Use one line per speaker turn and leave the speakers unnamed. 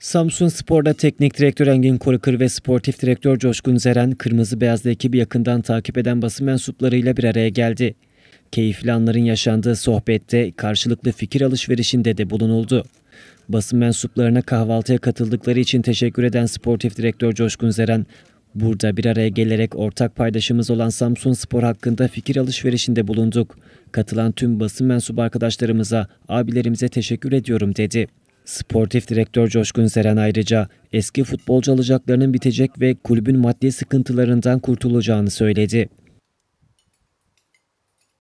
Samsun Spor'da teknik direktör Engin Korukır ve sportif direktör Coşkun Zeren, Kırmızı Beyazlı ekibi yakından takip eden basın mensuplarıyla bir araya geldi. Keyifli anların yaşandığı sohbette karşılıklı fikir alışverişinde de bulunuldu. Basın mensuplarına kahvaltıya katıldıkları için teşekkür eden sportif direktör Coşkun Zeren, Burada bir araya gelerek ortak paydaşımız olan Samsun Spor hakkında fikir alışverişinde bulunduk. Katılan tüm basın mensubu arkadaşlarımıza, abilerimize teşekkür ediyorum dedi. Sportif direktör Coşkun Seren ayrıca eski futbolcu alacaklarının bitecek ve kulübün maddi sıkıntılarından kurtulacağını söyledi.